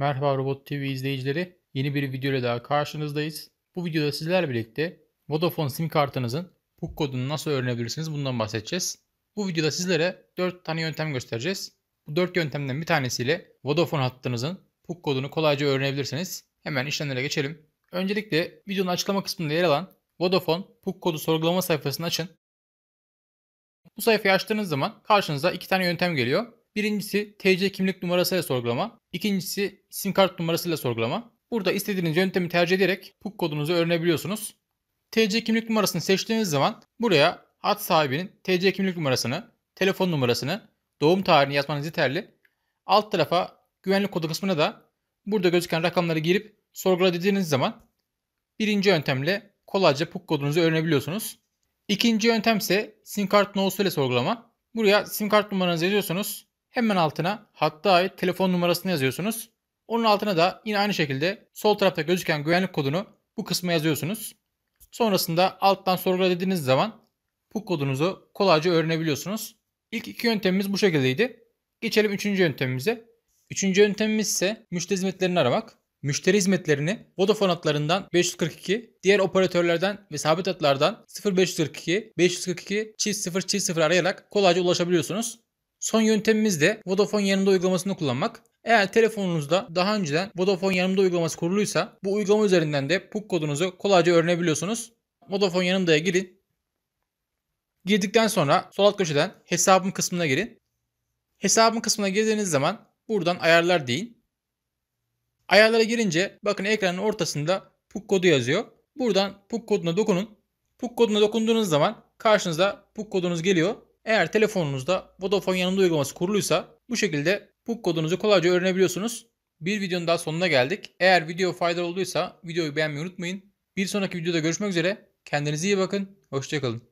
Merhaba Robot TV izleyicileri. Yeni bir video ile daha karşınızdayız. Bu videoda sizlerle birlikte Vodafone sim kartınızın PUK kodunu nasıl öğrenebilirsiniz bundan bahsedeceğiz. Bu videoda sizlere 4 tane yöntem göstereceğiz. Bu 4 yöntemden bir tanesiyle Vodafone hattınızın PUK kodunu kolayca öğrenebilirsiniz. Hemen işlemlere geçelim. Öncelikle videonun açıklama kısmında yer alan Vodafone PUK kodu sorgulama sayfasını açın. Bu sayfayı açtığınız zaman karşınıza iki tane yöntem geliyor. Birincisi TC kimlik numarasıyla sorgulama. İkincisi sim kart numarasıyla sorgulama. Burada istediğiniz yöntemi tercih ederek PUK kodunuzu öğrenebiliyorsunuz. TC kimlik numarasını seçtiğiniz zaman buraya hat sahibinin TC kimlik numarasını, telefon numarasını, doğum tarihini yazmanız yeterli. Alt tarafa güvenlik kodu kısmına da burada gözüken rakamları girip sorgula dediğiniz zaman birinci yöntemle kolayca PUK kodunuzu öğrenebiliyorsunuz. İkinci yöntem ise sim kart no'su ile sorgulama. Buraya sim kart numaranızı yazıyorsunuz. Hemen altına hatta ait telefon numarasını yazıyorsunuz. Onun altına da yine aynı şekilde sol tarafta gözüken güvenlik kodunu bu kısma yazıyorsunuz. Sonrasında alttan sorgula dediğiniz zaman bu kodunuzu kolayca öğrenebiliyorsunuz. İlk iki yöntemimiz bu şekildeydi. Geçelim üçüncü yöntemimize. Üçüncü yöntemimiz ise müşteri hizmetlerini aramak. Müşteri hizmetlerini Vodafone hatlarından 542, diğer operatörlerden ve sabit hatlardan 0542 542 çift 0 çift 0 arayarak kolayca ulaşabiliyorsunuz. Son yöntemimiz de Vodafone yanımda uygulamasını kullanmak. Eğer telefonunuzda daha önceden Vodafone yanımda uygulaması kuruluysa bu uygulama üzerinden de PUK kodunuzu kolayca öğrenebiliyorsunuz. Vodafone yanımdaya girin. Girdikten sonra sol alt köşeden hesabım kısmına girin. Hesabım kısmına girdiğiniz zaman buradan ayarlar deyin. Ayarlara girince bakın ekranın ortasında PUK kodu yazıyor. Buradan PUK koduna dokunun. PUK koduna dokunduğunuz zaman karşınıza PUK kodunuz geliyor. Eğer telefonunuzda Vodafone yanında uygulaması kuruluysa bu şekilde bu kodunuzu kolayca öğrenebiliyorsunuz. Bir videonun daha sonuna geldik. Eğer video faydalı olduysa videoyu beğenmeyi unutmayın. Bir sonraki videoda görüşmek üzere. Kendinize iyi bakın. Hoşçakalın.